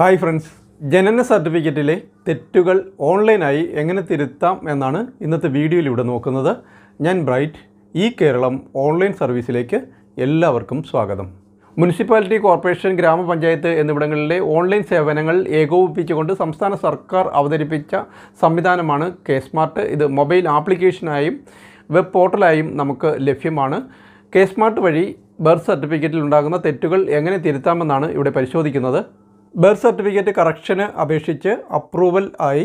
hi friends ജനന സർട്ടിഫിക്കറ്റിലെ തെറ്റുകൾ ഓൺലൈനായി എങ്ങനെ തിരുത്താം എന്നാണ് ഇന്നത്തെ വീഡിയോയിലൂടെ നോക്കുന്നത് ഞാൻ ബ്രൈറ്റ് ഈ കേരളം ഓൺലൈൻ സർവീസിലേക്ക് എല്ലാവർക്കും സ്വാഗതം മുനിസിപ്പാലിറ്റി കോർപ്പറേഷൻ ഗ്രാമപഞ്ചായത്ത് എന്നിവിടങ്ങളിലെ ഓൺലൈൻ സേവനങ്ങൾ ഏകോപിപ്പിച്ചുകൊണ്ട് സംസ്ഥാന സർക്കാർ അവതരിപ്പിച്ച സംവിധാനമാണ് കെ സ്മാർട്ട് ഇത് മൊബൈൽ ആപ്ലിക്കേഷനായും വെബ് പോർട്ടലായും നമുക്ക് ലഭ്യമാണ് കെ സ്മാർട്ട് വഴി ബർത്ത് സർട്ടിഫിക്കറ്റിൽ ഉണ്ടാകുന്ന തെറ്റുകൾ എങ്ങനെ തിരുത്താമെന്നാണ് ഇവിടെ പരിശോധിക്കുന്നത് ബർത്ത് സർട്ടിഫിക്കറ്റ് കറക്ഷന് അപേക്ഷിച്ച് അപ്രൂവൽ ആയി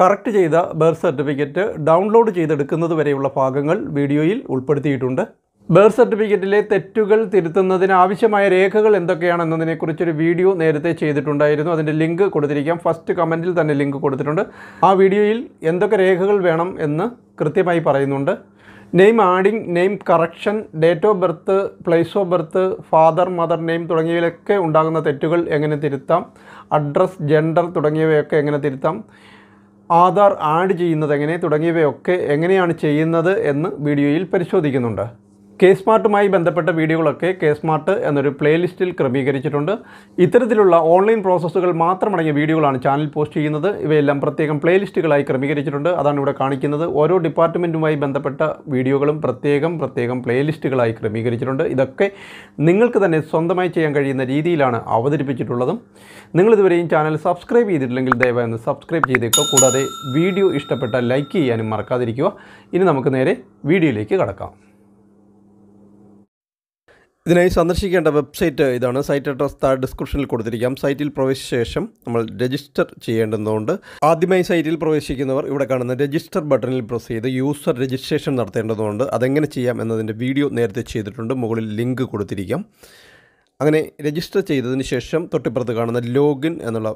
കറക്റ്റ് ചെയ്ത ബർത്ത് സർട്ടിഫിക്കറ്റ് ഡൗൺലോഡ് ചെയ്തെടുക്കുന്നത് വരെയുള്ള ഭാഗങ്ങൾ വീഡിയോയിൽ ഉൾപ്പെടുത്തിയിട്ടുണ്ട് ബർത്ത് സർട്ടിഫിക്കറ്റിലെ തെറ്റുകൾ തിരുത്തുന്നതിന് ആവശ്യമായ രേഖകൾ എന്തൊക്കെയാണെന്നതിനെക്കുറിച്ചൊരു വീഡിയോ നേരത്തെ ചെയ്തിട്ടുണ്ടായിരുന്നു അതിൻ്റെ ലിങ്ക് കൊടുത്തിരിക്കാം ഫസ്റ്റ് കമൻറ്റിൽ തന്നെ ലിങ്ക് കൊടുത്തിട്ടുണ്ട് ആ വീഡിയോയിൽ എന്തൊക്കെ രേഖകൾ വേണം എന്ന് കൃത്യമായി പറയുന്നുണ്ട് name adding name correction date of birth place of birth father mother name തുടങ്ങിയവയിലൊക്കെ ഉണ്ടാകുന്ന തെറ്റുകൾ എങ്ങനെ തിരുത്താം അഡ്രസ് ജെൻഡർ തുടങ്ങിയവയൊക്കെ എങ്ങനെ തിരുത്താം ആധാർ ആഡ് ചെയ്യുന്നത് എങ്ങനെ തുടങ്ങിയവയൊക്കെ എങ്ങനെയാണ് ചെയ്യുന്നത് എന്ന് വീഡിയോയിൽ പരിശോധിക്കുന്നുണ്ട് കെ സ്മാർട്ടുമായി ബന്ധപ്പെട്ട വീഡിയോകളൊക്കെ കെ സ്മാർട്ട് എന്നൊരു പ്ലേലിസ്റ്റിൽ ക്രമീകരിച്ചിട്ടുണ്ട് ഇത്തരത്തിലുള്ള ഓൺലൈൻ പ്രോസസ്സുകൾ മാത്രമടങ്ങിയ വീഡിയോകളാണ് ചാനൽ പോസ്റ്റ് ചെയ്യുന്നത് ഇവയെല്ലാം പ്രത്യേകം പ്ലേലിസ്റ്റുകളായി ക്രമീകരിച്ചിട്ടുണ്ട് അതാണ് ഇവിടെ കാണിക്കുന്നത് ഓരോ ഡിപ്പാർട്ട്മെൻറ്റുമായി ബന്ധപ്പെട്ട വീഡിയോകളും പ്രത്യേകം പ്രത്യേകം പ്ലേലിസ്റ്റുകളായി ക്രമീകരിച്ചിട്ടുണ്ട് ഇതൊക്കെ നിങ്ങൾക്ക് തന്നെ സ്വന്തമായി ചെയ്യാൻ കഴിയുന്ന രീതിയിലാണ് അവതരിപ്പിച്ചിട്ടുള്ളതും നിങ്ങളിതുവരെയും ചാനൽ സബ്സ്ക്രൈബ് ചെയ്തിട്ടില്ലെങ്കിൽ ദയവായി ഒന്ന് സബ്സ്ക്രൈബ് ചെയ്തേക്കുക കൂടാതെ വീഡിയോ ഇഷ്ടപ്പെട്ട ലൈക്ക് ചെയ്യാനും മറക്കാതിരിക്കുക ഇനി നമുക്ക് നേരെ വീഡിയോയിലേക്ക് കടക്കാം ഇതിനായി സന്ദർശിക്കേണ്ട വെബ്സൈറ്റ് ഇതാണ് സൈറ്റ് അഡ്രസ് താഴെ ഡിസ്ക്രിപ്ഷനിൽ കൊടുത്തിരിക്കാം സൈറ്റിൽ പ്രവേശിച്ച ശേഷം നമ്മൾ രജിസ്റ്റർ ചെയ്യേണ്ടതുകൊണ്ട് ആദ്യമായി സൈറ്റിൽ പ്രവേശിക്കുന്നവർ ഇവിടെ കാണുന്ന രജിസ്റ്റർ ബട്ടണിൽ പ്രസ് ചെയ്ത് യൂസർ രജിസ്ട്രേഷൻ നടത്തേണ്ടതുകൊണ്ട് അതെങ്ങനെ ചെയ്യാം എന്നതിൻ്റെ വീഡിയോ നേരത്തെ ചെയ്തിട്ടുണ്ട് മുകളിൽ ലിങ്ക് കൊടുത്തിരിക്കാം അങ്ങനെ രജിസ്റ്റർ ചെയ്തതിന് ശേഷം തൊട്ടിപ്പുറത്ത് കാണുന്ന ലോഗിൻ എന്നുള്ള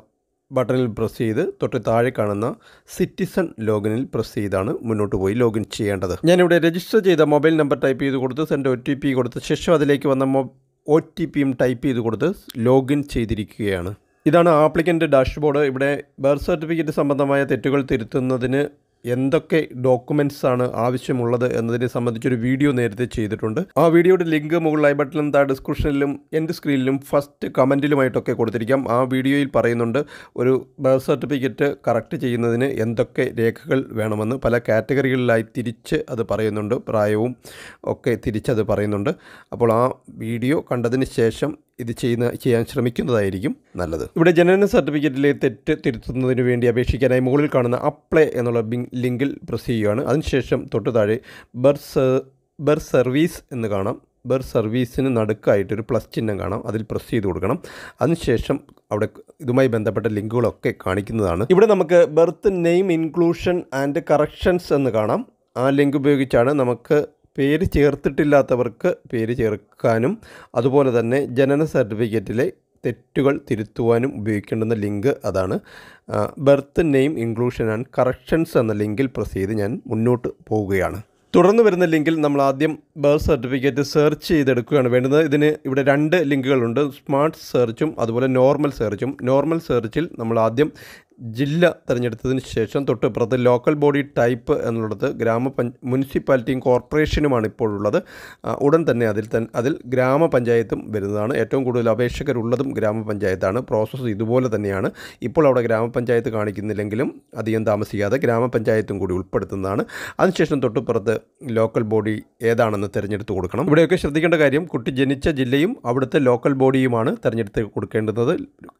ബട്ടണിൽ പ്രസ് ചെയ്ത് തൊട്ട് താഴെ കാണുന്ന സിറ്റിസൺ ലോഗിനിൽ പ്രസ് ചെയ്താണ് മുന്നോട്ട് പോയി ലോഗിൻ ചെയ്യേണ്ടത് ഞാനിവിടെ രജിസ്റ്റർ ചെയ്ത മൊബൈൽ നമ്പർ ടൈപ്പ് ചെയ്ത് കൊടുത്ത് സെൻഡ് ഒ ടി പി കൊടുത്ത ശേഷം അതിലേക്ക് വന്ന മൊ ഒ ടി പിയും ടൈപ്പ് ചെയ്ത് കൊടുത്ത് ലോഗിൻ ചെയ്തിരിക്കുകയാണ് ഇതാണ് ആപ്ലിക്കൻ്റ് ഡാഷ്ബോർഡ് ഇവിടെ ബർത്ത് സർട്ടിഫിക്കറ്റ് സംബന്ധമായ തെറ്റുകൾ തിരുത്തുന്നതിന് എന്തൊക്കെ ഡോക്യുമെന്റ്സ് ആണ് ആവശ്യമുള്ളത് എന്നതിനെ സംബന്ധിച്ചൊരു വീഡിയോ നേരത്തെ ചെയ്തിട്ടുണ്ട് ആ വീഡിയോയുടെ ലിങ്ക് മുകളിലായി ബട്ടണിലും താ ഡിസ്ക്രിപ്ഷനിലും എൻ്റെ സ്ക്രീനിലും ഫസ്റ്റ് കമൻറ്റിലുമായിട്ടൊക്കെ കൊടുത്തിരിക്കാം ആ വീഡിയോയിൽ പറയുന്നുണ്ട് ഒരു ബർത്ത് സർട്ടിഫിക്കറ്റ് കറക്റ്റ് ചെയ്യുന്നതിന് എന്തൊക്കെ രേഖകൾ വേണമെന്ന് പല കാറ്റഗറികളിലായി തിരിച്ച് അത് പറയുന്നുണ്ട് പ്രായവും ഒക്കെ തിരിച്ചത് പറയുന്നുണ്ട് അപ്പോൾ ആ വീഡിയോ കണ്ടതിന് ശേഷം ഇത് ചെയ്യുന്ന ചെയ്യാൻ ശ്രമിക്കുന്നതായിരിക്കും നല്ലത് ഇവിടെ ജനന സർട്ടിഫിക്കറ്റിലെ തെറ്റ് തിരുത്തുന്നതിന് വേണ്ടി അപേക്ഷിക്കാനായി മുകളിൽ കാണുന്ന അപ്ലൈ എന്നുള്ള ലിങ്കിൽ പ്രസ് ചെയ്യുകയാണ് അതിനുശേഷം തൊട്ട് താഴെ ബർത്ത് ബർത്ത് സർവീസ് എന്ന് കാണാം ബർത്ത് സർവീസിന് നടുക്കായിട്ടൊരു പ്ലസ് ചിഹ്നം കാണാം അതിൽ പ്രസ് ചെയ്ത് കൊടുക്കണം അതിനുശേഷം അവിടെ ഇതുമായി ബന്ധപ്പെട്ട ലിങ്കുകളൊക്കെ കാണിക്കുന്നതാണ് ഇവിടെ നമുക്ക് birth name inclusion and corrections എന്ന് കാണാം ആ ലിങ്ക് ഉപയോഗിച്ചാണ് നമുക്ക് പേര് ചേർത്തിട്ടില്ലാത്തവർക്ക് പേര് ചേർക്കാനും അതുപോലെ തന്നെ ജനന സർട്ടിഫിക്കറ്റിലെ തെറ്റുകൾ തിരുത്തുവാനും ഉപയോഗിക്കേണ്ടുന്ന ലിങ്ക് അതാണ് birth name inclusion and corrections എന്ന ലിങ്കിൽ പ്രസ് ചെയ്ത് ഞാൻ മുന്നോട്ട് പോവുകയാണ് തുടർന്ന് വരുന്ന ലിങ്കിൽ നമ്മൾ ആദ്യം ബർത്ത് സർട്ടിഫിക്കറ്റ് സെർച്ച് ചെയ്തെടുക്കുകയാണ് വേണ്ടത് ഇതിന് ഇവിടെ രണ്ട് ലിങ്കുകളുണ്ട് സ്മാർട്ട് സെർച്ചും അതുപോലെ നോർമൽ സെർച്ചും നോർമൽ സെർച്ചിൽ നമ്മൾ ആദ്യം ജില്ല തിരഞ്ഞെടുത്തതിന് ശേഷം ഇപ്പുറത്ത് ലോക്കൽ ബോഡി ടൈപ്പ് എന്നുള്ളത് ഗ്രാമപഞ്ച മുനിസിപ്പാലിറ്റിയും കോർപ്പറേഷനുമാണ് ഇപ്പോഴുള്ളത് ഉടൻ തന്നെ അതിൽ തന്നെ അതിൽ ഗ്രാമപഞ്ചായത്തും വരുന്നതാണ് ഏറ്റവും കൂടുതൽ അപേക്ഷകരുള്ളതും ഗ്രാമപഞ്ചായത്താണ് പ്രോസസ്സ് ഇതുപോലെ തന്നെയാണ് ഇപ്പോൾ അവിടെ ഗ്രാമപഞ്ചായത്ത് കാണിക്കുന്നില്ലെങ്കിലും അധികം താമസിക്കാതെ ഗ്രാമപഞ്ചായത്തും കൂടി ഉൾപ്പെടുത്തുന്നതാണ് അതിനുശേഷം തൊട്ടിപ്പുറത്ത് ലോക്കൽ ബോഡി ഏതാണെന്ന് തിരഞ്ഞെടുത്ത് കൊടുക്കണം ഇവിടെയൊക്കെ ശ്രദ്ധിക്കേണ്ട കാര്യം കുട്ടി ജനിച്ച ജില്ലയും അവിടുത്തെ ലോക്കൽ ബോഡിയുമാണ് തിരഞ്ഞെടുത്ത് കൊടുക്കേണ്ടത്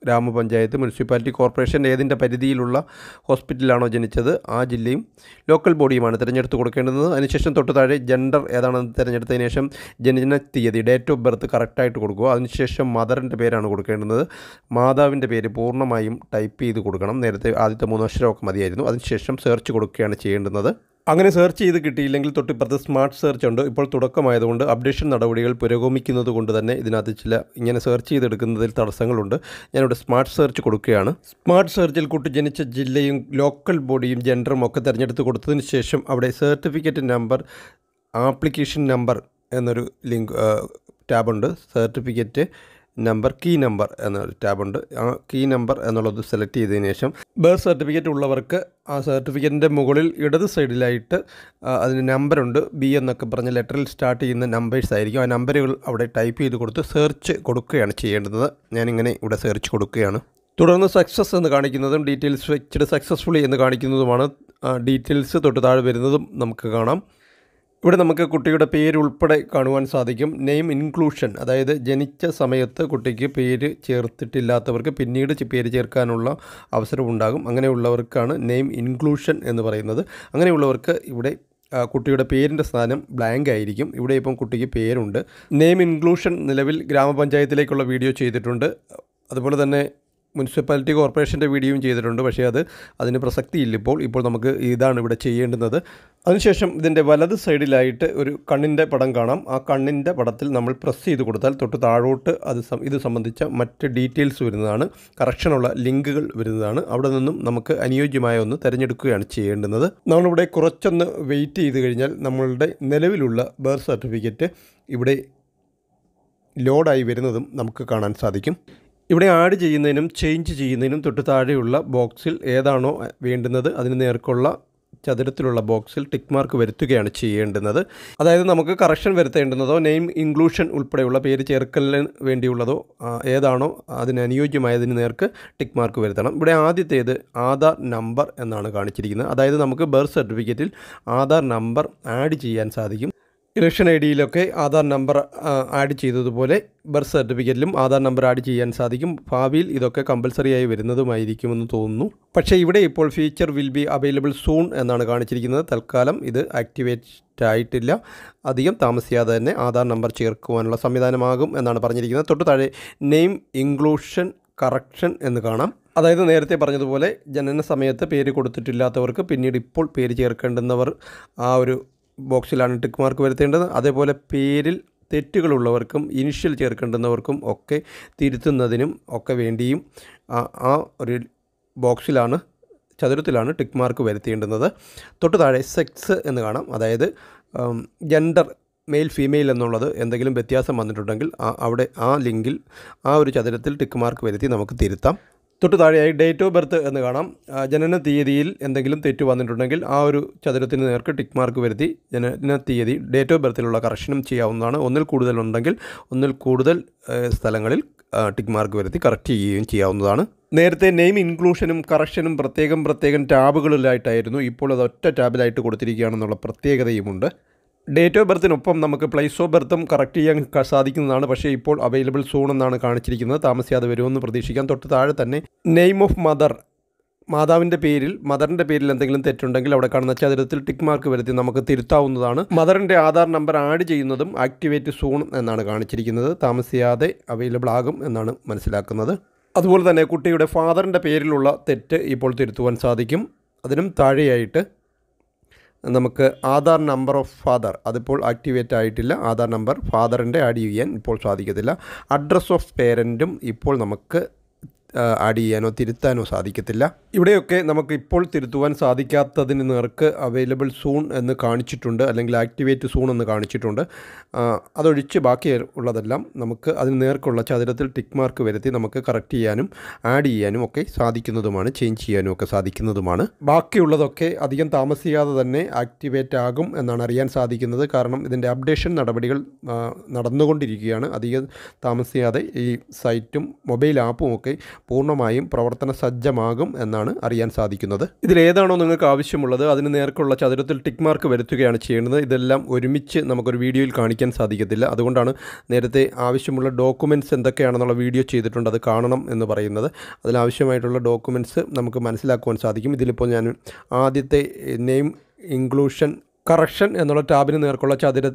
ഗ്രാമപഞ്ചായത്ത് മുനിസിപ്പാലിറ്റി കോർപ്പറേഷൻ ഏതിൻ്റെ പരിധിയിലുള്ള ഹോസ്പിറ്റലിലാണോ ജനിച്ചത് ആ ജില്ലയും ലോക്കൽ ബോഡിയുമാണ് തിരഞ്ഞെടുത്ത് കൊടുക്കേണ്ടത് അതിനുശേഷം തൊട്ട് താഴെ ജെൻഡർ ഏതാണെന്ന് തിരഞ്ഞെടുത്തതിന് ശേഷം ജനന തീയതി ഡേറ്റ് ഓഫ് ബർത്ത് കറക്റ്റായിട്ട് കൊടുക്കുക അതിനുശേഷം മദറിൻ്റെ പേരാണ് കൊടുക്കേണ്ടത് മാതാവിൻ്റെ പേര് പൂർണ്ണമായും ടൈപ്പ് ചെയ്ത് കൊടുക്കണം നേരത്തെ ആദ്യത്തെ മൂന്ന് വർഷമൊക്കെ മതിയായിരുന്നു അതിനുശേഷം സെർച്ച് കൊടുക്കുകയാണ് ചെയ്യേണ്ടുന്നത് അങ്ങനെ സെർച്ച് ചെയ്ത് കിട്ടിയില്ലെങ്കിൽ തൊട്ടിപ്പുറത്ത് സ്മാർട്ട് സെർച്ച് ഉണ്ട് ഇപ്പോൾ തുടക്കമായതുകൊണ്ട് അപ്ഡേഷൻ നടപടികൾ പുരോഗമിക്കുന്നത് കൊണ്ട് തന്നെ ഇതിനകത്ത് ചില ഇങ്ങനെ സെർച്ച് ചെയ്തെടുക്കുന്നതിൽ തടസ്സങ്ങളുണ്ട് ഞാനിവിടെ സ്മാർട്ട് സെർച്ച് കൊടുക്കുകയാണ് സ്മാർട്ട് സെർച്ചിൽ കൂട്ടി ജനിച്ച ജില്ലയും ലോക്കൽ ബോഡിയും ജെൻഡറും ഒക്കെ തിരഞ്ഞെടുത്ത് കൊടുത്തതിന് ശേഷം അവിടെ സർട്ടിഫിക്കറ്റ് നമ്പർ ആപ്ലിക്കേഷൻ നമ്പർ എന്നൊരു ലിങ്ക് ടാബുണ്ട് സർട്ടിഫിക്കറ്റ് നമ്പർ കീ നമ്പർ എന്നൊരു ടാബുണ്ട് ആ കീ നമ്പർ എന്നുള്ളത് സെലക്ട് ചെയ്തതിന് ശേഷം ബർത്ത് സർട്ടിഫിക്കറ്റ് ഉള്ളവർക്ക് ആ സർട്ടിഫിക്കറ്റിൻ്റെ മുകളിൽ ഇടത് സൈഡിലായിട്ട് അതിന് നമ്പറുണ്ട് ബി എന്നൊക്കെ പറഞ്ഞ ലെറ്ററിൽ സ്റ്റാർട്ട് ചെയ്യുന്ന നമ്പേഴ്സ് ആയിരിക്കും ആ നമ്പറുകൾ അവിടെ ടൈപ്പ് ചെയ്ത് കൊടുത്ത് സെർച്ച് കൊടുക്കുകയാണ് ചെയ്യേണ്ടത് ഞാനിങ്ങനെ ഇവിടെ സെർച്ച് കൊടുക്കുകയാണ് തുടർന്ന് സക്സസ് എന്ന് കാണിക്കുന്നതും ഡീറ്റെയിൽസ് വെച്ചിട്ട് സക്സസ്ഫുള്ളി എന്ന് കാണിക്കുന്നതുമാണ് ഡീറ്റെയിൽസ് തൊട്ട് താഴെ വരുന്നതും നമുക്ക് കാണാം ഇവിടെ നമുക്ക് കുട്ടിയുടെ പേര് ഉൾപ്പെടെ കാണുവാൻ സാധിക്കും നെയിം ഇൻക്ലൂഷൻ അതായത് ജനിച്ച സമയത്ത് കുട്ടിക്ക് പേര് ചേർത്തിട്ടില്ലാത്തവർക്ക് പിന്നീട് പേര് ചേർക്കാനുള്ള അവസരം ഉണ്ടാകും അങ്ങനെയുള്ളവർക്കാണ് നെയിം ഇൻക്ലൂഷൻ എന്ന് പറയുന്നത് അങ്ങനെയുള്ളവർക്ക് ഇവിടെ കുട്ടിയുടെ പേരിൻ്റെ സ്ഥാനം ബ്ലാങ്ക് ആയിരിക്കും ഇവിടെ ഇപ്പം കുട്ടിക്ക് പേരുണ്ട് നെയിം ഇൻക്ലൂഷൻ നിലവിൽ ഗ്രാമപഞ്ചായത്തിലേക്കുള്ള വീഡിയോ ചെയ്തിട്ടുണ്ട് അതുപോലെ തന്നെ മുനിസിപ്പാലിറ്റി കോർപ്പറേഷൻ്റെ വീഡിയോയും ചെയ്തിട്ടുണ്ട് പക്ഷേ അത് അതിന് പ്രസക്തിയില്ല ഇപ്പോൾ ഇപ്പോൾ നമുക്ക് ഇതാണ് ഇവിടെ ചെയ്യേണ്ടുന്നത് അതിനുശേഷം ഇതിൻ്റെ വലത് സൈഡിലായിട്ട് ഒരു കണ്ണിൻ്റെ പടം കാണാം ആ കണ്ണിൻ്റെ പടത്തിൽ നമ്മൾ പ്രസ് ചെയ്ത് കൊടുത്താൽ തൊട്ട് താഴോട്ട് അത് ഇത് സംബന്ധിച്ച മറ്റ് ഡീറ്റെയിൽസ് വരുന്നതാണ് കറക്ഷനുള്ള ലിങ്കുകൾ വരുന്നതാണ് അവിടെ നിന്നും നമുക്ക് അനുയോജ്യമായ ഒന്ന് തിരഞ്ഞെടുക്കുകയാണ് ചെയ്യേണ്ടുന്നത് നമ്മളിവിടെ കുറച്ചൊന്ന് വെയിറ്റ് ചെയ്ത് കഴിഞ്ഞാൽ നമ്മളുടെ നിലവിലുള്ള ബർത്ത് സർട്ടിഫിക്കറ്റ് ഇവിടെ ലോഡായി വരുന്നതും നമുക്ക് കാണാൻ സാധിക്കും ഇവിടെ ആഡ് ചെയ്യുന്നതിനും ചേഞ്ച് ചെയ്യുന്നതിനും തൊട്ട് താഴെയുള്ള ബോക്സിൽ ഏതാണോ വേണ്ടുന്നത് അതിന് നേർക്കുള്ള ചതുരത്തിലുള്ള ബോക്സിൽ ടിക്ക് മാർക്ക് വരുത്തുകയാണ് ചെയ്യേണ്ടുന്നത് അതായത് നമുക്ക് കറക്ഷൻ വരുത്തേണ്ടുന്നതോ നെയിം ഇൻക്ലൂഷൻ ഉൾപ്പെടെയുള്ള പേര് ചേർക്കലിന് വേണ്ടിയുള്ളതോ ഏതാണോ അതിന് അനുയോജ്യമായതിന് നേർക്ക് ടിക്ക് മാർക്ക് വരുത്തണം ഇവിടെ ആദ്യത്തേത് ആധാർ നമ്പർ എന്നാണ് കാണിച്ചിരിക്കുന്നത് അതായത് നമുക്ക് ബർത്ത് സർട്ടിഫിക്കറ്റിൽ ആധാർ നമ്പർ ആഡ് ചെയ്യാൻ സാധിക്കും ഇലക്ഷൻ ഐ ഡിയിലൊക്കെ ആധാർ നമ്പർ ആഡ് ചെയ്തതുപോലെ ബർത്ത് സർട്ടിഫിക്കറ്റിലും ആധാർ നമ്പർ ആഡ് ചെയ്യാൻ സാധിക്കും ഭാവിയിൽ ഇതൊക്കെ കമ്പൽസറി ആയി വരുന്നതുമായിരിക്കുമെന്ന് തോന്നുന്നു പക്ഷേ ഇവിടെ ഇപ്പോൾ feature will be available soon എന്നാണ് കാണിച്ചിരിക്കുന്നത് തൽക്കാലം ഇത് ആക്ടിവേറ്റ് ആയിട്ടില്ല അധികം താമസിയാതെ തന്നെ ആധാർ നമ്പർ ചേർക്കുവാനുള്ള സംവിധാനമാകും എന്നാണ് പറഞ്ഞിരിക്കുന്നത് തൊട്ട് താഴെ നെയിം ഇൻക്ലൂഷൻ കറക്ഷൻ എന്ന് കാണാം അതായത് നേരത്തെ പറഞ്ഞതുപോലെ ജനന സമയത്ത് പേര് കൊടുത്തിട്ടില്ലാത്തവർക്ക് പിന്നീട് ഇപ്പോൾ പേര് ചേർക്കേണ്ടുന്നവർ ആ ഒരു ബോക്സിലാണ് ടിക്ക് മാർക്ക് വരുത്തേണ്ടത് അതേപോലെ പേരിൽ തെറ്റുകളുള്ളവർക്കും ഇനിഷ്യൽ ചേർക്കേണ്ടുന്നവർക്കും ഒക്കെ തിരുത്തുന്നതിനും ഒക്കെ വേണ്ടിയും ആ ഒരു ബോക്സിലാണ് ചതുരത്തിലാണ് ടിക്ക് മാർക്ക് വരുത്തേണ്ടുന്നത് തൊട്ട് താഴെ സെക്സ് എന്ന് കാണാം അതായത് ജെൻഡർ മെയിൽ ഫീമെയിൽ എന്നുള്ളത് എന്തെങ്കിലും വ്യത്യാസം വന്നിട്ടുണ്ടെങ്കിൽ അവിടെ ആ ലിങ്കിൽ ആ ഒരു ചതുരത്തിൽ ടിക്ക് മാർക്ക് വരുത്തി നമുക്ക് തിരുത്താം തൊട്ട് താഴെയായി ഡേറ്റ് ഓഫ് ബർത്ത് എന്ന് കാണാം ജനന തീയതിയിൽ എന്തെങ്കിലും തെറ്റ് വന്നിട്ടുണ്ടെങ്കിൽ ആ ഒരു ചതുരത്തിന് നേർക്ക് ടിക്ക് മാർക്ക് വരുത്തി ജനന തീയതി ഡേറ്റ് ഓഫ് ബർത്തിലുള്ള കറക്ഷനും ചെയ്യാവുന്നതാണ് ഒന്നിൽ കൂടുതൽ ഉണ്ടെങ്കിൽ ഒന്നിൽ കൂടുതൽ സ്ഥലങ്ങളിൽ ടിക്ക് മാർക്ക് വരുത്തി കറക്റ്റ് ചെയ്യുകയും ചെയ്യാവുന്നതാണ് നേരത്തെ നെയിം ഇൻക്ലൂഷനും കറക്ഷനും പ്രത്യേകം പ്രത്യേകം ടാബുകളിലായിട്ടായിരുന്നു ഇപ്പോൾ അത് ഒറ്റ ടാബിലായിട്ട് കൊടുത്തിരിക്കുകയാണെന്നുള്ള പ്രത്യേകതയുമുണ്ട് ഡേറ്റ് ഓഫ് ബർത്തിനൊപ്പം നമുക്ക് പ്ലേസ് ഓഫ് ബർത്തും കറക്റ്റ് ചെയ്യാൻ സാധിക്കുന്നതാണ് പക്ഷേ ഇപ്പോൾ അവൈലബിൾ സൂൺ എന്നാണ് കാണിച്ചിരിക്കുന്നത് താമസിയാതെ വരുമെന്ന് പ്രതീക്ഷിക്കാം തൊട്ട് താഴെ തന്നെ നെയിം ഓഫ് മദർ മാതാവിൻ്റെ പേരിൽ മദറിൻ്റെ പേരിൽ എന്തെങ്കിലും തെറ്റുണ്ടെങ്കിൽ അവിടെ കാണുന്ന ചതുരത്തിൽ ടിക്ക് മാർക്ക് വരുത്തി നമുക്ക് തിരുത്താവുന്നതാണ് മദറിൻ്റെ ആധാർ നമ്പർ ആഡ് ചെയ്യുന്നതും ആക്ടിവേറ്റ് സൂൺ എന്നാണ് കാണിച്ചിരിക്കുന്നത് താമസിയാതെ അവൈലബിൾ ആകും എന്നാണ് മനസ്സിലാക്കുന്നത് അതുപോലെ തന്നെ കുട്ടിയുടെ ഫാദറിൻ്റെ പേരിലുള്ള തെറ്റ് ഇപ്പോൾ തിരുത്തുവാൻ സാധിക്കും അതിനും താഴെയായിട്ട് നമുക്ക് ആധാർ നമ്പർ ഓഫ് ഫാദർ അതിപ്പോൾ ആക്ടിവേറ്റ് ആയിട്ടില്ല ആധാർ നമ്പർ ഫാദറിൻ്റെ ആഡ് ചെയ്യാൻ ഇപ്പോൾ സാധിക്കത്തില്ല അഡ്രസ്സ് ഓഫ് പേരൻറ്റും ഇപ്പോൾ നമുക്ക് ആഡ് ചെയ്യാനോ തിരുത്താനോ സാധിക്കത്തില്ല ഇവിടെയൊക്കെ നമുക്ക് ഇപ്പോൾ തിരുത്തുവാൻ സാധിക്കാത്തതിന് നേർക്ക് അവൈലബിൾ സൂൺ എന്ന് കാണിച്ചിട്ടുണ്ട് അല്ലെങ്കിൽ ആക്ടിവേറ്റ് സൂൺ എന്ന് കാണിച്ചിട്ടുണ്ട് അതൊഴിച്ച് ബാക്കി ഉള്ളതെല്ലാം നമുക്ക് അതിന് നേർക്കുള്ള ചതുരത്തിൽ ടിക്ക് മാർക്ക് വരുത്തി നമുക്ക് കറക്റ്റ് ചെയ്യാനും ആഡ് ചെയ്യാനും ഒക്കെ സാധിക്കുന്നതുമാണ് ചേഞ്ച് ചെയ്യാനും ഒക്കെ സാധിക്കുന്നതുമാണ് ബാക്കിയുള്ളതൊക്കെ അധികം താമസിയാതെ തന്നെ ആക്ടിവേറ്റ് ആകും എന്നാണ് അറിയാൻ സാധിക്കുന്നത് കാരണം ഇതിൻ്റെ അപ്ഡേഷൻ നടപടികൾ നടന്നുകൊണ്ടിരിക്കുകയാണ് അധികം താമസിയാതെ ഈ സൈറ്റും മൊബൈൽ ആപ്പും ഒക്കെ പൂർണ്ണമായും പ്രവർത്തന സജ്ജമാകും എന്നാണ് അറിയാൻ സാധിക്കുന്നത് ഇതിലേതാണോ നിങ്ങൾക്ക് ആവശ്യമുള്ളത് അതിന് നേർക്കുള്ള ചതുരത്തിൽ ടിക്ക് മാർക്ക് വരുത്തുകയാണ് ചെയ്യുന്നത് ഇതെല്ലാം ഒരുമിച്ച് നമുക്കൊരു വീഡിയോയിൽ കാണിക്കാൻ സാധിക്കത്തില്ല അതുകൊണ്ടാണ് നേരത്തെ ആവശ്യമുള്ള ഡോക്യുമെൻറ്റ്സ് എന്തൊക്കെയാണെന്നുള്ള വീഡിയോ ചെയ്തിട്ടുണ്ട് അത് കാണണം എന്ന് പറയുന്നത് അതിലാവശ്യമായിട്ടുള്ള ഡോക്യുമെൻറ്റ്സ് നമുക്ക് മനസ്സിലാക്കുവാൻ സാധിക്കും ഇതിലിപ്പോൾ ഞാൻ ആദ്യത്തെ നെയിം ഇൻക്ലൂഷൻ കറക്ഷൻ എന്നുള്ള ടാബിന് നേർക്കുള്ള ചതുര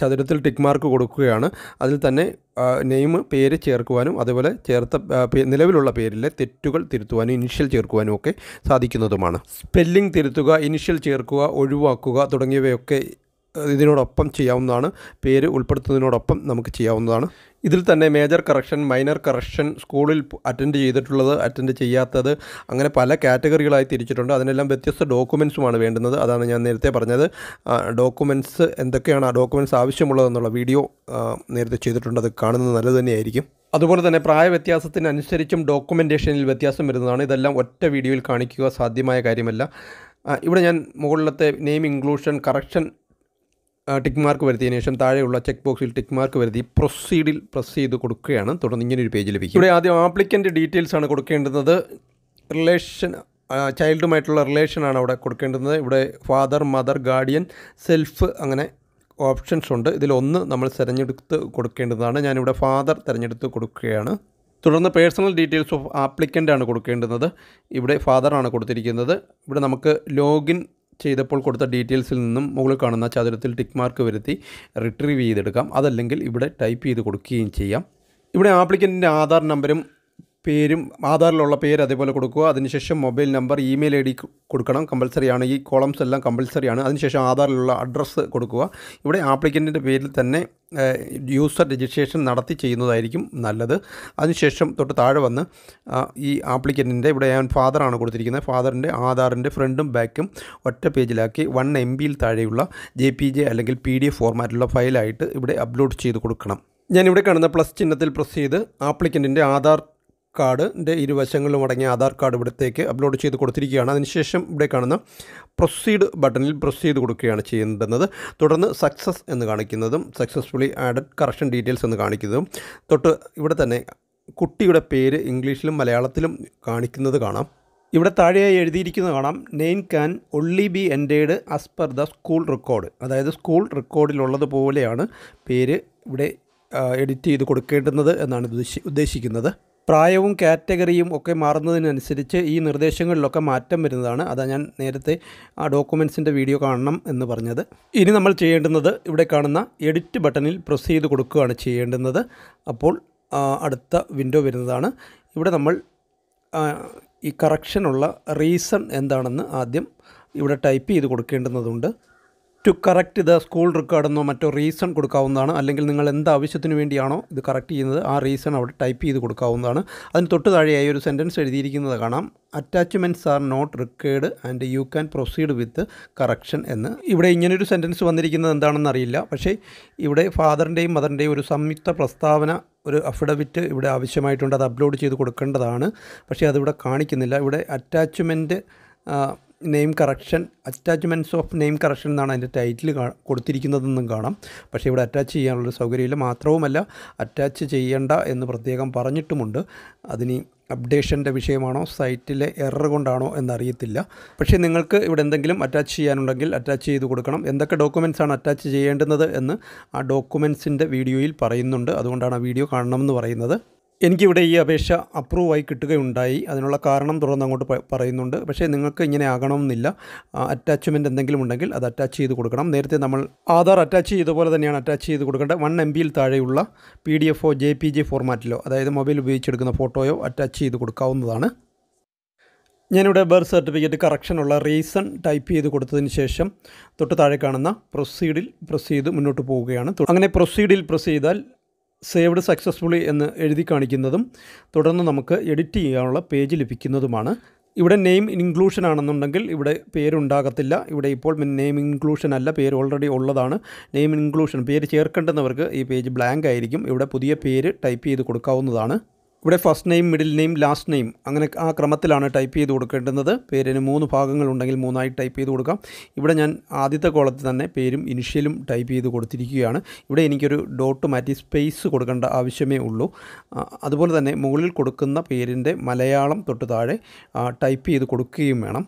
ചതുരത്തിൽ ടിക്ക് മാർക്ക് കൊടുക്കുകയാണ് അതിൽ തന്നെ നെയിം പേര് ചേർക്കുവാനും അതുപോലെ ചേർത്ത നിലവിലുള്ള പേരിലെ തെറ്റുകൾ തിരുത്തുവാനും ഇനിഷ്യൽ ചേർക്കുവാനും ഒക്കെ സാധിക്കുന്നതുമാണ് സ്പെല്ലിംഗ് തിരുത്തുക ഇനിഷ്യൽ ചേർക്കുക ഒഴിവാക്കുക തുടങ്ങിയവയൊക്കെ ഇതിനോടൊപ്പം ചെയ്യാവുന്നതാണ് പേര് ഉൾപ്പെടുത്തുന്നതിനോടൊപ്പം നമുക്ക് ചെയ്യാവുന്നതാണ് ഇതിൽ തന്നെ മേജർ കറക്ഷൻ മൈനർ കറക്ഷൻ സ്കൂളിൽ അറ്റൻഡ് ചെയ്തിട്ടുള്ളത് അറ്റൻഡ് ചെയ്യാത്തത് അങ്ങനെ പല കാറ്റഗറികളായി തിരിച്ചിട്ടുണ്ട് അതിനെല്ലാം വ്യത്യസ്ത ഡോക്യുമെൻസുമാണ് വേണ്ടുന്നത് അതാണ് ഞാൻ നേരത്തെ പറഞ്ഞത് ഡോക്യുമെൻറ്റ്സ് എന്തൊക്കെയാണ് ആ ഡോക്യുമെൻറ്റ്സ് ആവശ്യമുള്ളതെന്നുള്ള വീഡിയോ നേരത്തെ ചെയ്തിട്ടുണ്ട് അത് കാണുന്നത് നല്ലത് തന്നെയായിരിക്കും അതുപോലെ തന്നെ പ്രായ വ്യത്യാസത്തിനനുസരിച്ചും ഡോക്യുമെൻറ്റേഷനിൽ വ്യത്യാസം വരുന്നതാണ് ഇതെല്ലാം ഒറ്റ വീഡിയോയിൽ കാണിക്കുക സാധ്യമായ കാര്യമല്ല ഇവിടെ ഞാൻ മുകളിലത്തെ name inclusion correction tick mark വരുത്തിയതിനു ശേഷം താഴെയുള്ള ചെക്ക് ബോക്സിൽ ടിക്ക് മാർക്ക് വരുത്തി പ്രൊസീഡിൽ പ്രസ് ചെയ്ത് കൊടുക്കുകയാണ് തുടർന്ന് ഇങ്ങനെ ഒരു പേജ് ലഭിക്കും ഇവിടെ ആദ്യം ആപ്ലിക്കൻ്റ് ഡീറ്റെയിൽസ് ആണ് കൊടുക്കേണ്ടുന്നത് റിലേഷൻ ചൈൽഡുമായിട്ടുള്ള ആണ് അവിടെ കൊടുക്കേണ്ടുന്നത് ഇവിടെ ഫാദർ മദർ ഗാർഡിയൻ സെൽഫ് അങ്ങനെ ഓപ്ഷൻസ് ഉണ്ട് ഇതിലൊന്ന് നമ്മൾ തിരഞ്ഞെടുത്ത് കൊടുക്കേണ്ടതാണ് ഞാനിവിടെ ഫാദർ തിരഞ്ഞെടുത്ത് കൊടുക്കുകയാണ് തുടർന്ന് പേഴ്സണൽ ഡീറ്റെയിൽസ് ഓഫ് ആപ്ലിക്കൻ്റ് ആണ് കൊടുക്കേണ്ടുന്നത് ഇവിടെ ഫാദർ ആണ് കൊടുത്തിരിക്കുന്നത് ഇവിടെ നമുക്ക് ലോഗിൻ ചെയ്തപ്പോൾ കൊടുത്ത ഡീറ്റെയിൽസിൽ നിന്നും മുകളിൽ കാണുന്ന ചതുരത്തിൽ ടിക്ക് മാർക്ക് വരുത്തി റിട്രീവ് ചെയ്തെടുക്കാം അതല്ലെങ്കിൽ ഇവിടെ ടൈപ്പ് ചെയ്ത് കൊടുക്കുകയും ചെയ്യാം ഇവിടെ ആപ്ലിക്കൻറ്റിൻ്റെ ആധാർ നമ്പരും പേരും ആധാറിലുള്ള പേര് അതേപോലെ കൊടുക്കുക അതിനുശേഷം mobile number email I D കൊടുക്കണം കമ്പൽസറിയാണ് ഈ കോളംസ് എല്ലാം ആണ് അതിനുശേഷം ആധാറിലുള്ള അഡ്രസ്സ് കൊടുക്കുക ഇവിടെ ആപ്ലിക്കൻറ്റിൻ്റെ പേരിൽ തന്നെ യൂസർ രജിസ്ട്രേഷൻ നടത്തി ചെയ്യുന്നതായിരിക്കും നല്ലത് അതിനുശേഷം തൊട്ട് താഴെ വന്ന് ഈ ആപ്ലിക്കൻറ്റിൻ്റെ ഇവിടെ ഞാൻ ഫാദറാണ് കൊടുത്തിരിക്കുന്നത് ഫാദറിൻ്റെ ആധാറിൻ്റെ ഫ്രണ്ടും ബാക്കും ഒറ്റ പേജിലാക്കി വൺ എം ബിയിൽ താഴെയുള്ള ജെ പി ജെ അല്ലെങ്കിൽ പി ഡി എഫ് ഫോർമാറ്റിലുള്ള ഫയലായിട്ട് ഇവിടെ അപ്ലോഡ് ചെയ്ത് കൊടുക്കണം ഞാനിവിടെ കാണുന്ന പ്ലസ് ചിഹ്നത്തിൽ പ്രസ് ചെയ്ത് ആപ്ലിക്കൻറ്റിൻ്റെ ആധാർ കാർഡിൻ്റെ ഇരുവശങ്ങളിലും അടങ്ങിയ ആധാർ കാർഡ് ഇവിടത്തേക്ക് അപ്ലോഡ് ചെയ്ത് കൊടുത്തിരിക്കുകയാണ് അതിനുശേഷം ഇവിടെ കാണുന്ന പ്രൊസീഡ് ബട്ടണിൽ പ്രസ് ചെയ്ത് കൊടുക്കുകയാണ് ചെയ്യേണ്ടുന്നത് തുടർന്ന് സക്സസ് എന്ന് കാണിക്കുന്നതും സക്സസ്ഫുള്ളി ആഡഡ് കറക്ഷൻ ഡീറ്റെയിൽസ് എന്ന് കാണിക്കുന്നതും തൊട്ട് ഇവിടെ തന്നെ കുട്ടിയുടെ പേര് ഇംഗ്ലീഷിലും മലയാളത്തിലും കാണിക്കുന്നത് കാണാം ഇവിടെ താഴെയായി എഴുതിയിരിക്കുന്നത് കാണാം name can only be entered as per the school record അതായത് സ്കൂൾ റെക്കോർഡിലുള്ളതുപോലെയാണ് പേര് ഇവിടെ എഡിറ്റ് ചെയ്ത് കൊടുക്കേണ്ടുന്നത് എന്നാണ് ഉദ്ദേശിക്കുന്നത് പ്രായവും കാറ്റഗറിയും ഒക്കെ മാറുന്നതിനനുസരിച്ച് ഈ നിർദ്ദേശങ്ങളിലൊക്കെ മാറ്റം വരുന്നതാണ് അതാ ഞാൻ നേരത്തെ ആ ഡോക്യുമെൻസിൻ്റെ വീഡിയോ കാണണം എന്ന് പറഞ്ഞത് ഇനി നമ്മൾ ചെയ്യേണ്ടുന്നത് ഇവിടെ കാണുന്ന എഡിറ്റ് ബട്ടണിൽ പ്രസ് ചെയ്ത് കൊടുക്കുകയാണ് ചെയ്യേണ്ടുന്നത് അപ്പോൾ അടുത്ത വിൻഡോ വരുന്നതാണ് ഇവിടെ നമ്മൾ ഈ കറക്ഷനുള്ള റീസൺ എന്താണെന്ന് ആദ്യം ഇവിടെ ടൈപ്പ് ചെയ്ത് കൊടുക്കേണ്ടുന്നതുണ്ട് to correct the school record എന്നോ മറ്റോ റീസൺ കൊടുക്കാവുന്നതാണ് അല്ലെങ്കിൽ നിങ്ങൾ എന്ത് ആവശ്യത്തിന് വേണ്ടിയാണോ ഇത് കറക്റ്റ് ചെയ്യുന്നത് ആ റീസൺ അവിടെ ടൈപ്പ് ചെയ്ത് കൊടുക്കാവുന്നതാണ് അതിന് തൊട്ട് താഴെയായി ഒരു സെൻറ്റൻസ് എഴുതിയിരിക്കുന്നത് കാണാം attachments are not required and you can proceed with correction എന്ന് ഇവിടെ ഇങ്ങനൊരു സെൻറ്റൻസ് വന്നിരിക്കുന്നത് എന്താണെന്ന് അറിയില്ല പക്ഷേ ഇവിടെ ഫാദറിൻ്റെയും മദറിൻ്റെയും ഒരു സംയുക്ത പ്രസ്താവന ഒരു അഫിഡവിറ്റ് ഇവിടെ ആവശ്യമായിട്ടുണ്ട് അത് അപ്ലോഡ് ചെയ്ത് കൊടുക്കേണ്ടതാണ് പക്ഷേ അതിവിടെ കാണിക്കുന്നില്ല ഇവിടെ attachment name correction attachments of name correction എന്നാണ് അതിൻ്റെ ടൈറ്റിൽ കൊടുത്തിരിക്കുന്നതെന്നും കാണാം പക്ഷേ ഇവിടെ അറ്റാച്ച് ചെയ്യാനുള്ള സൗകര്യമില്ല മാത്രവുമല്ല അറ്റാച്ച് ചെയ്യേണ്ട എന്ന് പ്രത്യേകം പറഞ്ഞിട്ടുമുണ്ട് അതിനി അപ്ഡേഷൻ്റെ വിഷയമാണോ സൈറ്റിലെ എറർ കൊണ്ടാണോ എന്നറിയത്തില്ല പക്ഷേ നിങ്ങൾക്ക് ഇവിടെ എന്തെങ്കിലും അറ്റാച്ച് ചെയ്യാനുണ്ടെങ്കിൽ അറ്റാച്ച് ചെയ്ത് കൊടുക്കണം എന്തൊക്കെ ഡോക്യുമെൻസാണ് അറ്റാച്ച് ചെയ്യേണ്ടുന്നത് എന്ന് ആ ഡോക്യുമെൻസിൻ്റെ വീഡിയോയിൽ പറയുന്നുണ്ട് അതുകൊണ്ടാണ് ആ വീഡിയോ കാണണമെന്ന് പറയുന്നത് എനിക്കിവിടെ ഈ അപേക്ഷ അപ്രൂവ് ആയി കിട്ടുകയുണ്ടായി അതിനുള്ള കാരണം തുടർന്ന് അങ്ങോട്ട് പറയുന്നുണ്ട് പക്ഷേ നിങ്ങൾക്ക് ഇങ്ങനെ ആകണമെന്നില്ല അറ്റാച്ച്മെൻ്റ് എന്തെങ്കിലും ഉണ്ടെങ്കിൽ അത് അറ്റാച്ച് ചെയ്ത് കൊടുക്കണം നേരത്തെ നമ്മൾ ആധാർ അറ്റാച്ച് ചെയ്ത പോലെ തന്നെയാണ് അറ്റാച്ച് ചെയ്ത് കൊടുക്കേണ്ടത് വൺ എം ബിയിൽ താഴെയുള്ള പി ഡി എഫോ ജെ പി ജി ഫോർമാറ്റിലോ അതായത് മൊബൈൽ ഉപയോഗിച്ചെടുക്കുന്ന ഫോട്ടോയോ അറ്റാച്ച് ചെയ്ത് കൊടുക്കാവുന്നതാണ് ഞാനിവിടെ ബർത്ത് സർട്ടിഫിക്കറ്റ് കറക്ഷനുള്ള റീസൺ ടൈപ്പ് ചെയ്ത് കൊടുത്തതിന് ശേഷം തൊട്ട് താഴെ കാണുന്ന പ്രൊസീഡിൽ പ്രസ് ചെയ്ത് മുന്നോട്ട് പോവുകയാണ് അങ്ങനെ പ്രൊസീഡിൽ പ്രസ് ചെയ്താൽ സേവ്ഡ് സക്സസ്ഫുള്ളി എന്ന് എഴുതി കാണിക്കുന്നതും തുടർന്ന് നമുക്ക് എഡിറ്റ് ചെയ്യാനുള്ള പേജ് ലഭിക്കുന്നതുമാണ് ഇവിടെ നെയിം ഇൻക്ലൂഷൻ ആണെന്നുണ്ടെങ്കിൽ ഇവിടെ പേരുണ്ടാകത്തില്ല ഇവിടെ ഇപ്പോൾ നെയിം ഇൻക്ലൂഷൻ അല്ല പേര് ഓൾറെഡി ഉള്ളതാണ് നെയിം ഇൻക്ലൂഷൻ പേര് ചേർക്കേണ്ടുന്നവർക്ക് ഈ പേജ് ബ്ലാങ്ക് ആയിരിക്കും ഇവിടെ പുതിയ പേര് ടൈപ്പ് ചെയ്ത് കൊടുക്കാവുന്നതാണ് ഇവിടെ first name middle name last name അങ്ങനെ ആ ക്രമത്തിലാണ് ടൈപ്പ് ചെയ്ത് കൊടുക്കേണ്ടുന്നത് പേരിന് മൂന്ന് ഭാഗങ്ങളുണ്ടെങ്കിൽ മൂന്നായി ടൈപ്പ് ചെയ്ത് കൊടുക്കാം ഇവിടെ ഞാൻ ആദ്യത്തെ കോളത്തിൽ തന്നെ പേരും ഇനിഷ്യലും ടൈപ്പ് ചെയ്ത് കൊടുത്തിരിക്കുകയാണ് ഇവിടെ എനിക്കൊരു ഡോട്ട് മാറ്റി സ്പേസ് കൊടുക്കേണ്ട ആവശ്യമേ ഉള്ളൂ അതുപോലെ തന്നെ മുകളിൽ കൊടുക്കുന്ന പേരിൻ്റെ മലയാളം തൊട്ട് താഴെ ടൈപ്പ് ചെയ്ത് കൊടുക്കുകയും വേണം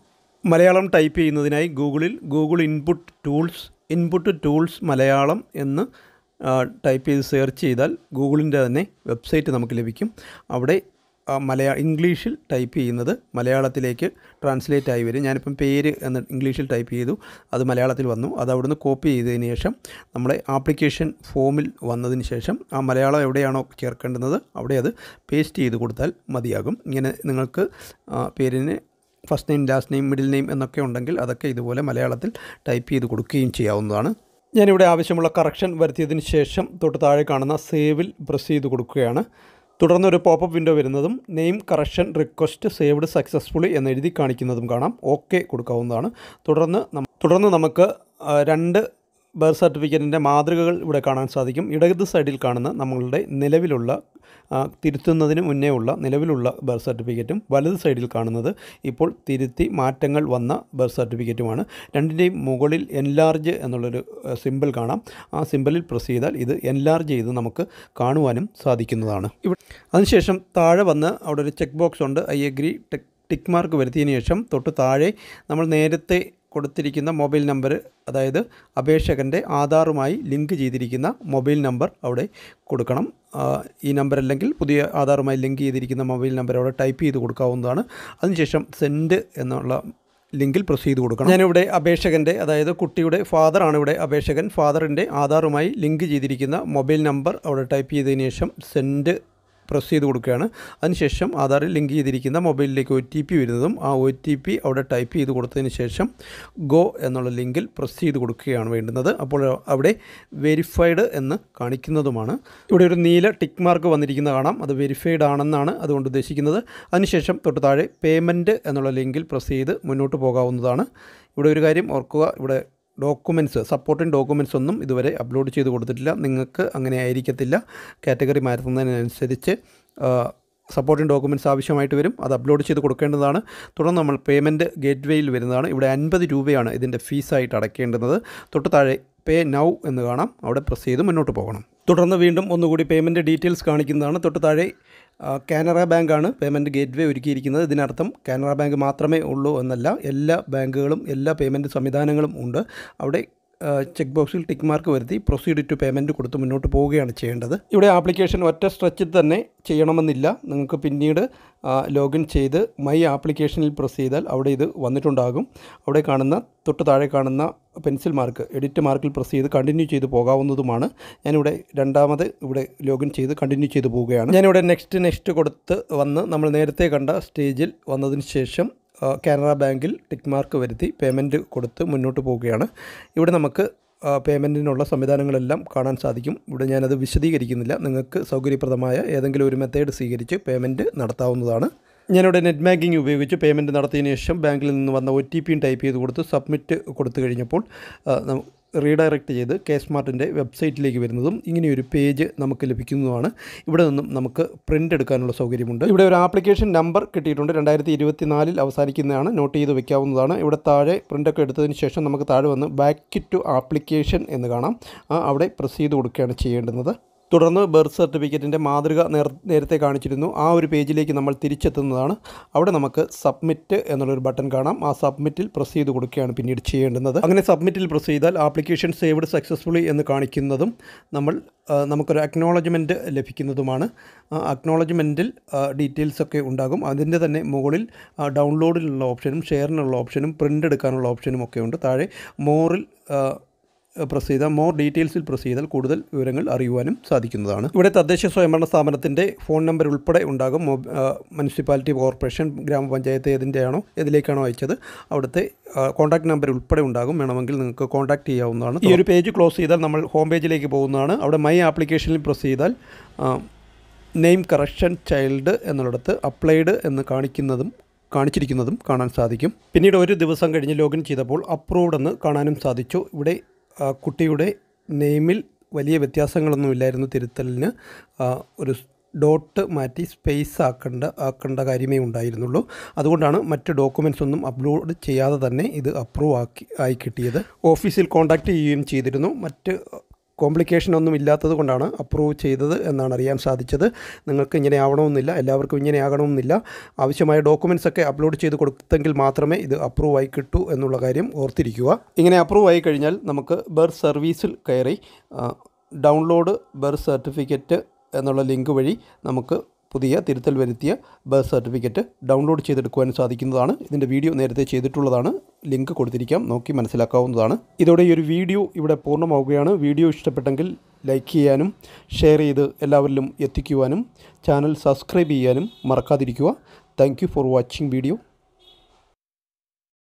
മലയാളം ടൈപ്പ് ചെയ്യുന്നതിനായി ഗൂഗിളിൽ Google input tools input tools Malayalam എന്ന് ടൈപ്പ് ചെയ്ത് സെർച്ച് ചെയ്താൽ ഗൂഗിളിൻ്റെ തന്നെ വെബ്സൈറ്റ് നമുക്ക് ലഭിക്കും അവിടെ മലയാള ഇംഗ്ലീഷിൽ ടൈപ്പ് ചെയ്യുന്നത് മലയാളത്തിലേക്ക് ട്രാൻസ്ലേറ്റ് ആയി വരും ഞാനിപ്പം പേര് എന്ന് ഇംഗ്ലീഷിൽ ടൈപ്പ് ചെയ്തു അത് മലയാളത്തിൽ വന്നു അത് അവിടുന്ന് കോപ്പി ചെയ്തതിന് ശേഷം നമ്മളെ ആപ്ലിക്കേഷൻ ഫോമിൽ വന്നതിന് ശേഷം ആ മലയാളം എവിടെയാണോ ചേർക്കേണ്ടുന്നത് അവിടെ അത് പേസ്റ്റ് ചെയ്ത് കൊടുത്താൽ മതിയാകും ഇങ്ങനെ നിങ്ങൾക്ക് പേരിന് first name last name middle name എന്നൊക്കെ ഉണ്ടെങ്കിൽ അതൊക്കെ ഇതുപോലെ മലയാളത്തിൽ ടൈപ്പ് ചെയ്ത് കൊടുക്കുകയും ചെയ്യാവുന്നതാണ് ഞാനിവിടെ ആവശ്യമുള്ള കറക്ഷൻ വരുത്തിയതിന് ശേഷം തൊട്ട് താഴെ കാണുന്ന സേവിൽ പ്രസ് ചെയ്ത് കൊടുക്കുകയാണ് തുടർന്ന് ഒരു പോപ്പ് വിൻഡോ വരുന്നതും name correction request saved successfully എന്ന് എഴുതി കാണിക്കുന്നതും കാണാം ഓക്കെ കൊടുക്കാവുന്നതാണ് തുടർന്ന് തുടർന്ന് നമുക്ക് രണ്ട് ബർത്ത് സർട്ടിഫിക്കറ്റിൻ്റെ മാതൃകകൾ ഇവിടെ കാണാൻ സാധിക്കും ഇടത് സൈഡിൽ കാണുന്ന നമ്മളുടെ നിലവിലുള്ള തിരുത്തുന്നതിന് മുന്നേ ഉള്ള നിലവിലുള്ള ബർത്ത് സർട്ടിഫിക്കറ്റും വലത് സൈഡിൽ കാണുന്നത് ഇപ്പോൾ തിരുത്തി മാറ്റങ്ങൾ വന്ന ബർത്ത് സർട്ടിഫിക്കറ്റുമാണ് രണ്ടിൻ്റെയും മുകളിൽ എൻലാർജ് എന്നുള്ളൊരു സിമ്പിൾ കാണാം ആ സിമ്പിളിൽ പ്രസ് ചെയ്താൽ ഇത് എൻലാർജ് ചെയ്ത് നമുക്ക് കാണുവാനും സാധിക്കുന്നതാണ് ഇവിടെ അതിനുശേഷം താഴെ വന്ന് അവിടെ ഒരു ചെക്ക് ബോക്സ് ഉണ്ട് ഐ എഗ്രി ടെക് ടിക്ക് മാർക്ക് വരുത്തിയതിന് ശേഷം തൊട്ട് താഴെ നമ്മൾ നേരത്തെ കൊടുത്തിരിക്കുന്ന മൊബൈൽ നമ്പർ അതായത് അപേക്ഷകൻ്റെ ആധാറുമായി ലിങ്ക് ചെയ്തിരിക്കുന്ന മൊബൈൽ നമ്പർ അവിടെ കൊടുക്കണം ഈ നമ്പർ അല്ലെങ്കിൽ പുതിയ ആധാറുമായി ലിങ്ക് ചെയ്തിരിക്കുന്ന മൊബൈൽ നമ്പർ അവിടെ ടൈപ്പ് ചെയ്ത് കൊടുക്കാവുന്നതാണ് അതിനുശേഷം സെൻഡ് എന്നുള്ള ലിങ്കിൽ പ്രൊസ് ചെയ്ത് കൊടുക്കണം ഞാനിവിടെ അപേക്ഷകൻ്റെ അതായത് കുട്ടിയുടെ ഫാദറാണ് ഇവിടെ അപേക്ഷകൻ ഫാദറിൻ്റെ ആധാറുമായി ലിങ്ക് ചെയ്തിരിക്കുന്ന മൊബൈൽ നമ്പർ അവിടെ ടൈപ്പ് ചെയ്തതിന് ശേഷം സെൻഡ് പ്രസ് ചെയ്ത് കൊടുക്കുകയാണ് അതിനുശേഷം ആധാറിൽ ലിങ്ക് ചെയ്തിരിക്കുന്ന മൊബൈലിലേക്ക് ഒ ടി പി വരുന്നതും ആ ഒ ടി പി അവിടെ ടൈപ്പ് ചെയ്ത് കൊടുത്തതിന് ശേഷം ഗോ എന്നുള്ള ലിങ്കിൽ പ്രസ് ചെയ്ത് കൊടുക്കുകയാണ് വേണ്ടുന്നത് അപ്പോൾ അവിടെ വെരിഫൈഡ് എന്ന് കാണിക്കുന്നതുമാണ് ഇവിടെ ഒരു നീല ടിക്ക് മാർക്ക് വന്നിരിക്കുന്ന കാണാം അത് വെരിഫൈഡ് ആണെന്നാണ് അതുകൊണ്ട് ഉദ്ദേശിക്കുന്നത് അതിനുശേഷം തൊട്ട് താഴെ പേയ്മെൻറ്റ് എന്നുള്ള ലിങ്കിൽ പ്രസ് ചെയ്ത് മുന്നോട്ട് പോകാവുന്നതാണ് ഇവിടെ ഒരു കാര്യം ഓർക്കുക ഇവിടെ ഡോക്യുമെൻറ്റ്സ് സപ്പോർട്ടിംഗ് ഡോക്യുമെൻറ്റ്സ് ഒന്നും ഇതുവരെ അപ്ലോഡ് ചെയ്ത് കൊടുത്തിട്ടില്ല നിങ്ങൾക്ക് അങ്ങനെ ആയിരിക്കത്തില്ല കാറ്റഗറി മാറ്റുന്നതിനനുസരിച്ച് സപ്പോർട്ടിംഗ് ഡോക്യുമെൻറ്റ്സ് ആവശ്യമായിട്ട് വരും അത് അപ്ലോഡ് ചെയ്ത് കൊടുക്കേണ്ടതാണ് തുടർന്ന് നമ്മൾ പേയ്മെൻറ്റ് ഗേറ്റ്വേയിൽ വരുന്നതാണ് ഇവിടെ അൻപത് രൂപയാണ് ഇതിൻ്റെ ഫീസായിട്ട് അടയ്ക്കേണ്ടത് തൊട്ട് താഴെ പേ നൗ എന്ന് കാണാം അവിടെ പ്രസ് ചെയ്ത് മുന്നോട്ട് പോകണം തുടർന്ന് വീണ്ടും ഒന്നുകൂടി പേയ്മെൻറ്റ് ഡീറ്റെയിൽസ് കാണിക്കുന്നതാണ് തൊട്ട് താഴെ കാനറ ബാങ്കാണ് പേയ്മെൻറ്റ് ഗേറ്റ് വേ ഒരുക്കിയിരിക്കുന്നത് ഇതിനർത്ഥം കാനറ ബാങ്ക് മാത്രമേ ഉള്ളൂ എന്നല്ല എല്ലാ ബാങ്കുകളും എല്ലാ പേയ്മെൻറ്റ് സംവിധാനങ്ങളും ഉണ്ട് അവിടെ ചെക്ക് ബോക്സിൽ ടിക്ക് മാർക്ക് വരുത്തി പ്രൊസീഡ് ടു പേയ്മെൻറ്റ് കൊടുത്ത് മുന്നോട്ട് പോവുകയാണ് ചെയ്യേണ്ടത് ഇവിടെ ആപ്ലിക്കേഷൻ ഒറ്റ സ്ട്രെച്ചിൽ തന്നെ ചെയ്യണമെന്നില്ല നിങ്ങൾക്ക് പിന്നീട് ലോഗിൻ ചെയ്ത് മൈ ആപ്ലിക്കേഷനിൽ പ്രസ് ചെയ്താൽ അവിടെ ഇത് വന്നിട്ടുണ്ടാകും അവിടെ കാണുന്ന തൊട്ട് താഴെ കാണുന്ന പെൻസിൽ മാർക്ക് എഡിറ്റ് മാർക്കിൽ പ്രസ് ചെയ്ത് കണ്ടിന്യൂ ചെയ്ത് പോകാവുന്നതുമാണ് ഞാനിവിടെ രണ്ടാമത് ഇവിടെ ലോഗിൻ ചെയ്ത് കണ്ടിന്യൂ ചെയ്ത് പോവുകയാണ് ഞാനിവിടെ നെക്സ്റ്റ് നെക്സ്റ്റ് കൊടുത്ത് വന്ന് നമ്മൾ നേരത്തെ കണ്ട സ്റ്റേജിൽ വന്നതിന് ശേഷം കാനറ ബാങ്കിൽ ടിക്ക് മാർക്ക് വരുത്തി പേയ്മെൻറ്റ് കൊടുത്ത് മുന്നോട്ട് പോവുകയാണ് ഇവിടെ നമുക്ക് പേയ്മെൻറ്റിനുള്ള സംവിധാനങ്ങളെല്ലാം കാണാൻ സാധിക്കും ഇവിടെ ഞാനത് വിശദീകരിക്കുന്നില്ല നിങ്ങൾക്ക് സൗകര്യപ്രദമായ ഏതെങ്കിലും ഒരു മെത്തേഡ് സ്വീകരിച്ച് പേയ്മെൻറ്റ് നടത്താവുന്നതാണ് ഞാനിവിടെ നെറ്റ് ബാങ്കിങ് ഉപയോഗിച്ച് പേയ്മെൻറ്റ് നടത്തിയതിന് ശേഷം ബാങ്കിൽ നിന്ന് വന്ന ഒ ടി പിയും ടൈപ്പ് ചെയ്ത് കൊടുത്ത് സബ്മിറ്റ് കൊടുത്തു കഴിഞ്ഞപ്പോൾ റീഡയറക്റ്റ് ചെയ്ത് കെ സ്മാർട്ടിൻ്റെ വെബ്സൈറ്റിലേക്ക് വരുന്നതും ഇങ്ങനെയൊരു പേജ് നമുക്ക് ലഭിക്കുന്നതുമാണ് ഇവിടെ നിന്നും നമുക്ക് പ്രിൻ്റ് എടുക്കാനുള്ള സൗകര്യമുണ്ട് ഇവിടെ ഒരു ആപ്ലിക്കേഷൻ നമ്പർ കിട്ടിയിട്ടുണ്ട് രണ്ടായിരത്തി ഇരുപത്തി നാലിൽ അവസാനിക്കുന്നതാണ് നോട്ട് ചെയ്ത് വെക്കാവുന്നതാണ് ഇവിടെ താഴെ പ്രിൻ്റൊക്കെ എടുത്തതിന് ശേഷം നമുക്ക് താഴെ വന്ന് ബാക്ക് ടു ആപ്ലിക്കേഷൻ എന്ന് കാണാം അവിടെ പ്രസ് ചെയ്ത് കൊടുക്കുകയാണ് ചെയ്യേണ്ടുന്നത് തുടർന്ന് ബർത്ത് സർട്ടിഫിക്കറ്റിൻ്റെ മാതൃക നേരത്തെ കാണിച്ചിരുന്നു ആ ഒരു പേജിലേക്ക് നമ്മൾ തിരിച്ചെത്തുന്നതാണ് അവിടെ നമുക്ക് സബ്മിറ്റ് എന്നുള്ളൊരു ബട്ടൺ കാണാം ആ സബ്മിറ്റിൽ പ്രസ് ചെയ്ത് കൊടുക്കുകയാണ് പിന്നീട് ചെയ്യേണ്ടുന്നത് അങ്ങനെ സബ്മിറ്റിൽ പ്രസ് ചെയ്താൽ ആപ്ലിക്കേഷൻ സേവ്ഡ് സക്സസ്ഫുള്ളി എന്ന് കാണിക്കുന്നതും നമ്മൾ നമുക്കൊരു അക്നോളജ്മെൻറ്റ് ലഭിക്കുന്നതുമാണ് അക്നോളജ്മെൻറ്റിൽ ഡീറ്റെയിൽസൊക്കെ ഉണ്ടാകും അതിൻ്റെ തന്നെ മുകളിൽ ഡൗൺലോഡിനുള്ള ഓപ്ഷനും ഷെയറിനുള്ള ഓപ്ഷനും പ്രിൻ്റ് എടുക്കാനുള്ള ഓപ്ഷനും ഒക്കെ ഉണ്ട് താഴെ മോറിൽ പ്രസ് ചെയ്താൽ മോർ ഡീറ്റെയിൽസിൽ പ്രസ് ചെയ്താൽ കൂടുതൽ വിവരങ്ങൾ അറിയുവാനും സാധിക്കുന്നതാണ് ഇവിടെ തദ്ദേശ സ്വയംഭരണ സ്ഥാപനത്തിൻ്റെ ഫോൺ നമ്പർ ഉൾപ്പെടെ ഉണ്ടാകും മുനിസിപ്പാലിറ്റി കോർപ്പറേഷൻ ഗ്രാമപഞ്ചായത്ത് ഏതിൻ്റെയാണോ ഏതിലേക്കാണോ അയച്ചത് അവിടുത്തെ കോൺടാക്ട് നമ്പർ ഉൾപ്പെടെ ഉണ്ടാകും വേണമെങ്കിൽ നിങ്ങൾക്ക് കോൺടാക്ട് ചെയ്യാവുന്നതാണ് ഈ ഒരു പേജ് ക്ലോസ് ചെയ്താൽ നമ്മൾ ഹോം പേജിലേക്ക് പോകുന്നതാണ് അവിടെ മൈ ആപ്ലിക്കേഷനിൽ പ്രസ് ചെയ്താൽ നെയിം കറക്ഷൻ ചൈൽഡ് എന്നുള്ളിടത്ത് അപ്ലൈഡ് എന്ന് കാണിക്കുന്നതും കാണിച്ചിരിക്കുന്നതും കാണാൻ സാധിക്കും പിന്നീട് ഒരു ദിവസം കഴിഞ്ഞ് ലോഗിൻ ചെയ്തപ്പോൾ അപ്രൂവ്ഡ് എന്ന് കാണാനും സാധിച്ചു ഇവിടെ ആ കുട്ടിയുടെ നെയിമിൽ വലിയ വ്യത്യാസങ്ങളൊന്നുമില്ലായിരുന്നു തിരുത്തലിന് ഒരു ഡോട്ട് മാറ്റി സ്പേസ് ആക്കേണ്ട ആക്കേണ്ട കാര്യമേ ഉണ്ടായിരുന്നുള്ളൂ അതുകൊണ്ടാണ് മറ്റ് ഡോക്യുമെൻറ്റ്സ് ഒന്നും അപ്ലോഡ് ചെയ്യാതെ തന്നെ ഇത് അപ്രൂവ് ആക്കി ആയി കിട്ടിയത് ഓഫീസിൽ കോൺടാക്റ്റ് ചെയ്യുകയും ചെയ്തിരുന്നു മറ്റ് കോംപ്ലിക്കേഷൻ ഒന്നും ഇല്ലാത്തത് കൊണ്ടാണ് അപ്രൂവ് ചെയ്തത് എന്നാണ് അറിയാൻ സാധിച്ചത് നിങ്ങൾക്ക് ഇങ്ങനെ ആവണമെന്നില്ല എല്ലാവർക്കും ഇങ്ങനെ ആകണമെന്നില്ല ആവശ്യമായ ഡോക്യുമെൻറ്റ്സ് ഒക്കെ അപ്ലോഡ് ചെയ്ത് കൊടുത്തെങ്കിൽ മാത്രമേ ഇത് അപ്രൂവ് ആയി കിട്ടൂ എന്നുള്ള കാര്യം ഓർത്തിരിക്കുക ഇങ്ങനെ അപ്രൂവ് ആയി കഴിഞ്ഞാൽ നമുക്ക് ബർത്ത് സർവീസിൽ കയറി ഡൗൺലോഡ് ബർത്ത് സർട്ടിഫിക്കറ്റ് എന്നുള്ള ലിങ്ക് വഴി നമുക്ക് പുതിയ തിരുത്തൽ വരുത്തിയ ബർത്ത് സർട്ടിഫിക്കറ്റ് ഡൗൺലോഡ് ചെയ്തെടുക്കുവാൻ സാധിക്കുന്നതാണ് ഇതിൻ്റെ വീഡിയോ നേരത്തെ ചെയ്തിട്ടുള്ളതാണ് ലിങ്ക് കൊടുത്തിരിക്കാം നോക്കി മനസ്സിലാക്കാവുന്നതാണ് ഇതോടെ ഈ ഒരു വീഡിയോ ഇവിടെ പൂർണ്ണമാവുകയാണ് വീഡിയോ ഇഷ്ടപ്പെട്ടെങ്കിൽ ലൈക്ക് ചെയ്യാനും ഷെയർ ചെയ്ത് എല്ലാവരിലും എത്തിക്കുവാനും ചാനൽ സബ്സ്ക്രൈബ് ചെയ്യാനും മറക്കാതിരിക്കുക താങ്ക് ഫോർ വാച്ചിങ് വീഡിയോ